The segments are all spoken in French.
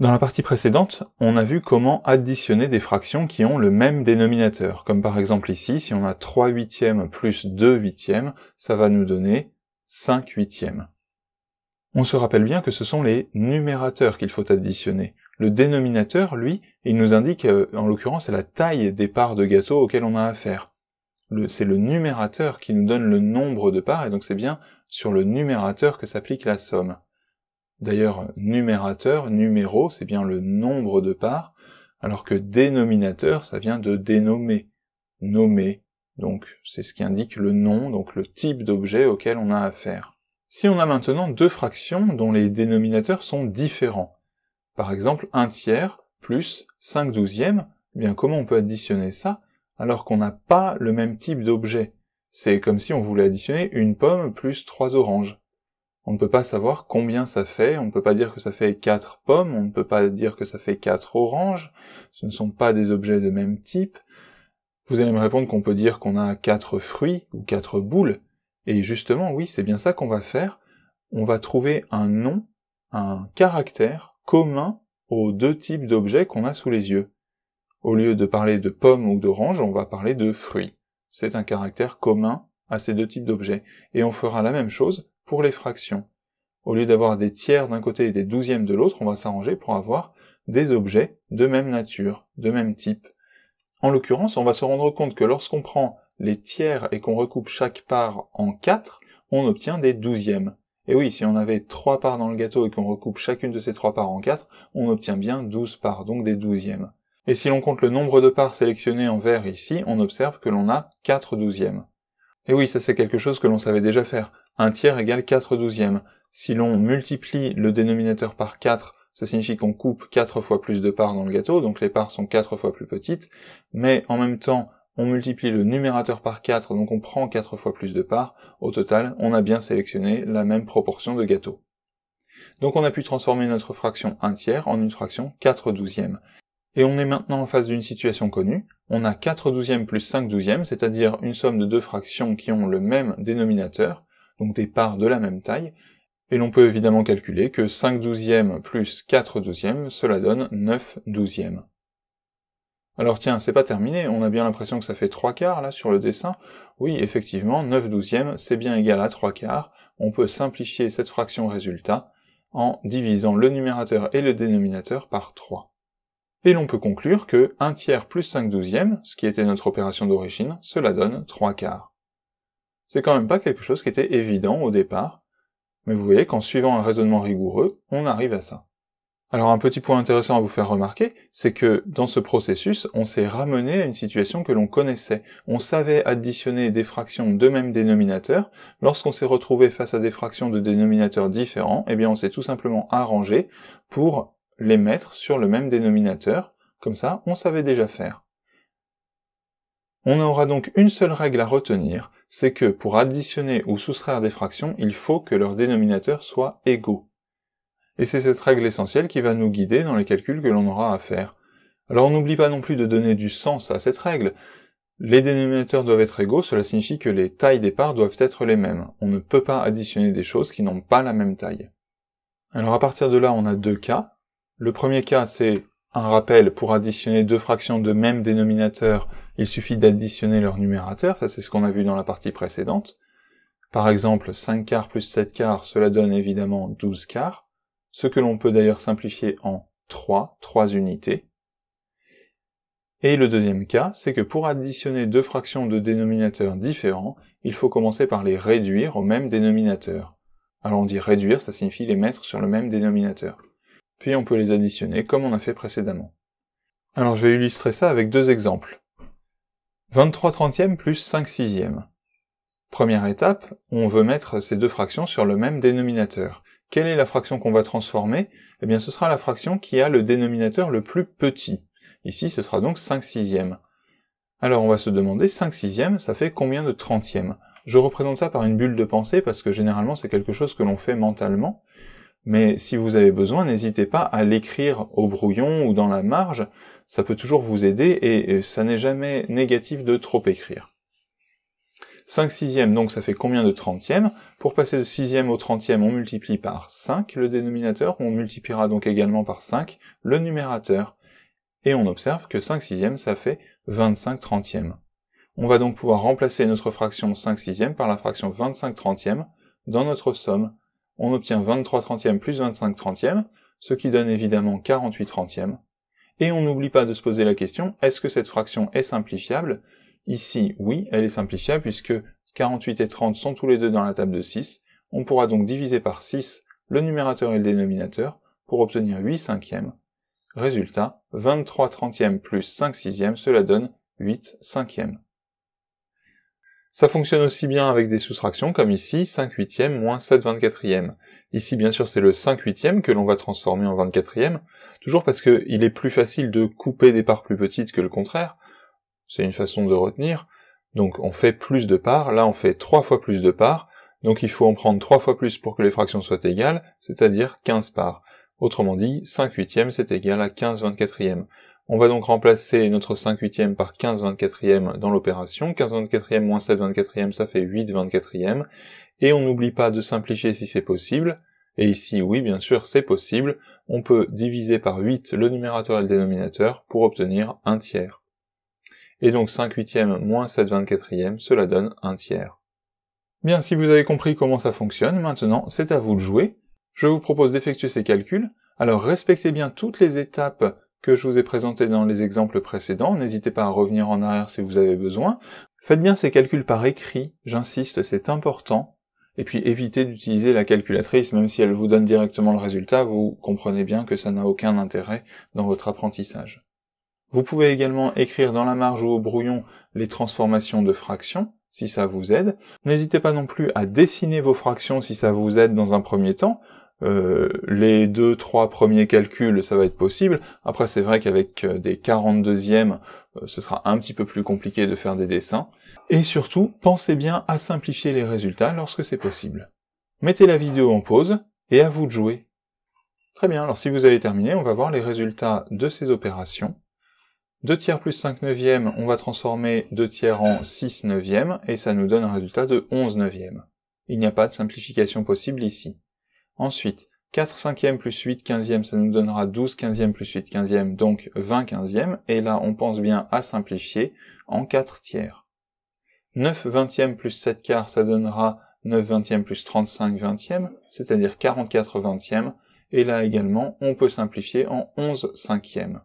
Dans la partie précédente, on a vu comment additionner des fractions qui ont le même dénominateur, comme par exemple ici, si on a 3 huitièmes plus 2 huitièmes, ça va nous donner 5 huitièmes. On se rappelle bien que ce sont les numérateurs qu'il faut additionner. Le dénominateur, lui, il nous indique euh, en l'occurrence la taille des parts de gâteau auxquelles on a affaire. C'est le numérateur qui nous donne le nombre de parts, et donc c'est bien sur le numérateur que s'applique la somme. D'ailleurs, numérateur, numéro, c'est bien le nombre de parts, alors que dénominateur, ça vient de dénommer, nommer. Donc c'est ce qui indique le nom, donc le type d'objet auquel on a affaire. Si on a maintenant deux fractions dont les dénominateurs sont différents, par exemple un tiers plus 5 douzièmes, eh bien comment on peut additionner ça alors qu'on n'a pas le même type d'objet C'est comme si on voulait additionner une pomme plus trois oranges on ne peut pas savoir combien ça fait, on ne peut pas dire que ça fait quatre pommes, on ne peut pas dire que ça fait quatre oranges, ce ne sont pas des objets de même type. Vous allez me répondre qu'on peut dire qu'on a quatre fruits ou quatre boules, et justement oui, c'est bien ça qu'on va faire, on va trouver un nom, un caractère commun aux deux types d'objets qu'on a sous les yeux. Au lieu de parler de pommes ou d'oranges, on va parler de fruits. C'est un caractère commun à ces deux types d'objets. Et on fera la même chose pour les fractions. Au lieu d'avoir des tiers d'un côté et des douzièmes de l'autre, on va s'arranger pour avoir des objets de même nature, de même type. En l'occurrence, on va se rendre compte que lorsqu'on prend les tiers et qu'on recoupe chaque part en quatre, on obtient des douzièmes. Et oui, si on avait trois parts dans le gâteau et qu'on recoupe chacune de ces trois parts en quatre, on obtient bien douze parts, donc des douzièmes. Et si l'on compte le nombre de parts sélectionnées en vert ici, on observe que l'on a quatre douzièmes. Et oui, ça c'est quelque chose que l'on savait déjà faire. 1 tiers égale 4 douzièmes. Si l'on multiplie le dénominateur par 4, ça signifie qu'on coupe 4 fois plus de parts dans le gâteau, donc les parts sont 4 fois plus petites, mais en même temps, on multiplie le numérateur par 4, donc on prend 4 fois plus de parts. Au total, on a bien sélectionné la même proportion de gâteau. Donc on a pu transformer notre fraction 1 tiers en une fraction 4 douzièmes. Et on est maintenant en face d'une situation connue. On a 4 douzièmes plus 5 douzièmes, c'est-à-dire une somme de deux fractions qui ont le même dénominateur, donc des parts de la même taille, et l'on peut évidemment calculer que 5 douzièmes plus 4 douzièmes, cela donne 9 douzièmes. Alors tiens, c'est pas terminé, on a bien l'impression que ça fait 3 quarts là sur le dessin. Oui, effectivement, 9 douzièmes, c'est bien égal à 3 quarts. On peut simplifier cette fraction résultat en divisant le numérateur et le dénominateur par 3. Et l'on peut conclure que 1 tiers plus 5 douzièmes, ce qui était notre opération d'origine, cela donne 3 quarts. C'est quand même pas quelque chose qui était évident au départ, mais vous voyez qu'en suivant un raisonnement rigoureux, on arrive à ça. Alors un petit point intéressant à vous faire remarquer, c'est que dans ce processus, on s'est ramené à une situation que l'on connaissait. On savait additionner des fractions de même dénominateur. Lorsqu'on s'est retrouvé face à des fractions de dénominateurs différents, eh bien on s'est tout simplement arrangé pour les mettre sur le même dénominateur. Comme ça, on savait déjà faire. On aura donc une seule règle à retenir, c'est que pour additionner ou soustraire des fractions, il faut que leurs dénominateurs soient égaux. Et c'est cette règle essentielle qui va nous guider dans les calculs que l'on aura à faire. Alors on n'oublie pas non plus de donner du sens à cette règle. Les dénominateurs doivent être égaux, cela signifie que les tailles des parts doivent être les mêmes. On ne peut pas additionner des choses qui n'ont pas la même taille. Alors à partir de là, on a deux cas. Le premier cas, c'est un rappel, pour additionner deux fractions de même dénominateur, il suffit d'additionner leur numérateur, ça c'est ce qu'on a vu dans la partie précédente. Par exemple, 5 quarts plus 7 quarts, cela donne évidemment 12 quarts, ce que l'on peut d'ailleurs simplifier en 3, 3 unités. Et le deuxième cas, c'est que pour additionner deux fractions de dénominateurs différents, il faut commencer par les réduire au même dénominateur. Alors on dit réduire, ça signifie les mettre sur le même dénominateur puis on peut les additionner comme on a fait précédemment. Alors je vais illustrer ça avec deux exemples. 23 trentièmes plus 5 sixièmes. Première étape, on veut mettre ces deux fractions sur le même dénominateur. Quelle est la fraction qu'on va transformer Eh bien ce sera la fraction qui a le dénominateur le plus petit. Ici ce sera donc 5 sixièmes. Alors on va se demander 5 sixièmes, ça fait combien de trentièmes Je représente ça par une bulle de pensée parce que généralement c'est quelque chose que l'on fait mentalement mais si vous avez besoin, n'hésitez pas à l'écrire au brouillon ou dans la marge, ça peut toujours vous aider et euh, ça n'est jamais négatif de trop écrire. 5 sixièmes, donc ça fait combien de trentièmes Pour passer de sixième au trentième, on multiplie par 5 le dénominateur, on multipliera donc également par 5 le numérateur. Et on observe que 5 sixièmes, ça fait 25 trentièmes. On va donc pouvoir remplacer notre fraction 5 sixièmes par la fraction 25 trentièmes dans notre somme, on obtient 23 trentièmes plus 25 trentièmes, ce qui donne évidemment 48 trentièmes. Et on n'oublie pas de se poser la question, est-ce que cette fraction est simplifiable Ici, oui, elle est simplifiable puisque 48 et 30 sont tous les deux dans la table de 6. On pourra donc diviser par 6 le numérateur et le dénominateur pour obtenir 8 cinquièmes. Résultat, 23 trentièmes plus 5 sixièmes, cela donne 8 cinquièmes. Ça fonctionne aussi bien avec des soustractions comme ici, 5 huitièmes moins 7 vingt-quatrièmes. Ici, bien sûr, c'est le 5 huitièmes que l'on va transformer en 24e, toujours parce qu'il est plus facile de couper des parts plus petites que le contraire. C'est une façon de retenir. Donc on fait plus de parts, là on fait 3 fois plus de parts, donc il faut en prendre 3 fois plus pour que les fractions soient égales, c'est-à-dire 15 parts. Autrement dit, 5 huitièmes c'est égal à 15 vingt e on va donc remplacer notre 5 huitième par 15 24e dans l'opération. 15 24e moins 7 24e, ça fait 8 24e. Et on n'oublie pas de simplifier si c'est possible. Et ici, oui, bien sûr, c'est possible. On peut diviser par 8 le numérateur et le dénominateur pour obtenir un tiers. Et donc 5 huitièmes moins 7 24e, cela donne un tiers. Bien, si vous avez compris comment ça fonctionne, maintenant c'est à vous de jouer. Je vous propose d'effectuer ces calculs. Alors respectez bien toutes les étapes que je vous ai présenté dans les exemples précédents. N'hésitez pas à revenir en arrière si vous avez besoin. Faites bien ces calculs par écrit, j'insiste, c'est important. Et puis évitez d'utiliser la calculatrice, même si elle vous donne directement le résultat, vous comprenez bien que ça n'a aucun intérêt dans votre apprentissage. Vous pouvez également écrire dans la marge ou au brouillon les transformations de fractions, si ça vous aide. N'hésitez pas non plus à dessiner vos fractions si ça vous aide dans un premier temps. Euh, les deux, trois premiers calculs, ça va être possible. Après, c'est vrai qu'avec euh, des 42e, euh, ce sera un petit peu plus compliqué de faire des dessins. Et surtout, pensez bien à simplifier les résultats lorsque c'est possible. Mettez la vidéo en pause, et à vous de jouer. Très bien, alors si vous avez terminé, on va voir les résultats de ces opérations. 2 tiers plus 5 neuvièmes. on va transformer 2 tiers en 6 neuvièmes et ça nous donne un résultat de 11 neuvièmes. Il n'y a pas de simplification possible ici. Ensuite, 4 cinquièmes plus 8 quinzièmes, ça nous donnera 12 quinzièmes plus 8 quinzièmes, donc 20 quinzièmes, et là on pense bien à simplifier en 4 tiers. 9 vingtièmes plus 7 quarts, ça donnera 9 vingtièmes plus 35 vingtièmes, c'est-à-dire 44 vingtièmes, et là également on peut simplifier en 11 cinquièmes.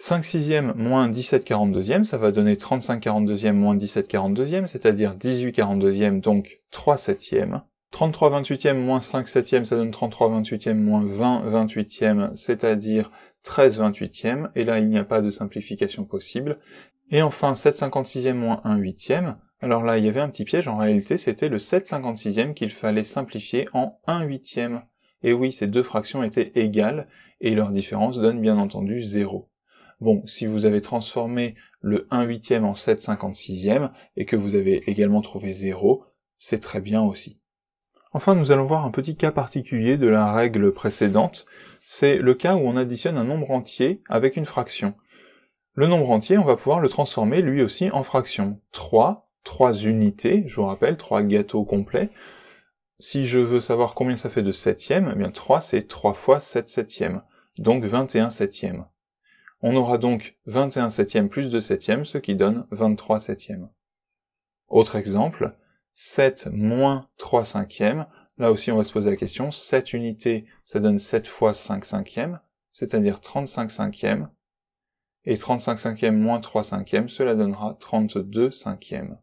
5 sixièmes moins 17 42e, ça va donner 35 42e moins 17 42e, c'est-à-dire 18 42e, donc 3 septièmes. 33 28e moins 5 7e, ça donne 33 28e moins 20 28e, c'est-à-dire 13 28e, et là il n'y a pas de simplification possible. Et enfin 7 56e moins 1 8e, alors là il y avait un petit piège, en réalité c'était le 7 56e qu'il fallait simplifier en 1 8e. Et oui, ces deux fractions étaient égales, et leur différence donne bien entendu 0. Bon, si vous avez transformé le 1 8e en 7 56e, et que vous avez également trouvé 0, c'est très bien aussi. Enfin, nous allons voir un petit cas particulier de la règle précédente. C'est le cas où on additionne un nombre entier avec une fraction. Le nombre entier, on va pouvoir le transformer lui aussi en fraction. 3, 3 unités, je vous rappelle, 3 gâteaux complets. Si je veux savoir combien ça fait de septième, eh bien 3 c'est 3 fois 7 septièmes, donc 21 septièmes. On aura donc 21 septièmes plus 2 septièmes, ce qui donne 23 septièmes. Autre exemple, 7 moins 3 cinquièmes. Là aussi, on va se poser la question. 7 unités, ça donne 7 fois 5 cinquièmes, c'est-à-dire 35 cinquièmes. Et 35 cinquièmes moins 3 cinquièmes, cela donnera 32 cinquièmes.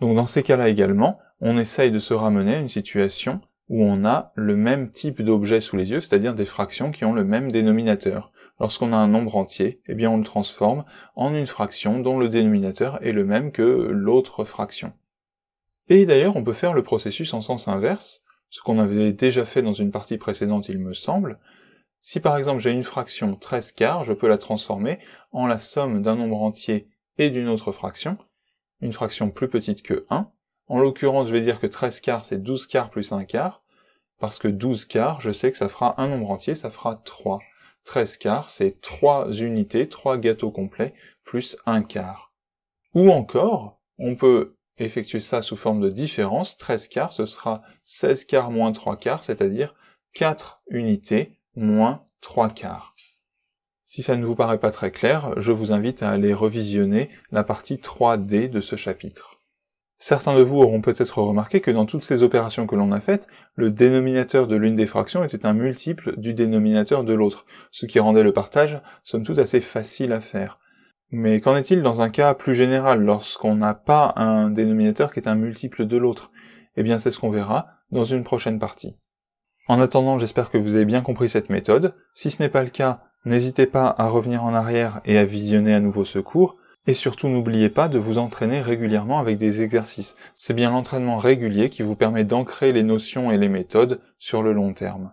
Donc dans ces cas-là également, on essaye de se ramener à une situation où on a le même type d'objet sous les yeux, c'est-à-dire des fractions qui ont le même dénominateur. Lorsqu'on a un nombre entier, eh bien on le transforme en une fraction dont le dénominateur est le même que l'autre fraction. Et d'ailleurs, on peut faire le processus en sens inverse, ce qu'on avait déjà fait dans une partie précédente, il me semble. Si par exemple j'ai une fraction 13 quarts, je peux la transformer en la somme d'un nombre entier et d'une autre fraction, une fraction plus petite que 1. En l'occurrence, je vais dire que 13 quarts, c'est 12 quarts plus 1 quart, parce que 12 quarts, je sais que ça fera un nombre entier, ça fera 3. 13 quarts, c'est 3 unités, 3 gâteaux complets, plus 1 quart. Ou encore, on peut effectuer ça sous forme de différence, 13 quarts, ce sera 16 quarts moins 3 quarts, c'est-à-dire 4 unités moins 3 quarts. Si ça ne vous paraît pas très clair, je vous invite à aller revisionner la partie 3D de ce chapitre. Certains de vous auront peut-être remarqué que dans toutes ces opérations que l'on a faites, le dénominateur de l'une des fractions était un multiple du dénominateur de l'autre, ce qui rendait le partage somme toute assez facile à faire. Mais qu'en est-il dans un cas plus général, lorsqu'on n'a pas un dénominateur qui est un multiple de l'autre Eh bien c'est ce qu'on verra dans une prochaine partie. En attendant, j'espère que vous avez bien compris cette méthode. Si ce n'est pas le cas, n'hésitez pas à revenir en arrière et à visionner à nouveau ce cours. Et surtout, n'oubliez pas de vous entraîner régulièrement avec des exercices. C'est bien l'entraînement régulier qui vous permet d'ancrer les notions et les méthodes sur le long terme.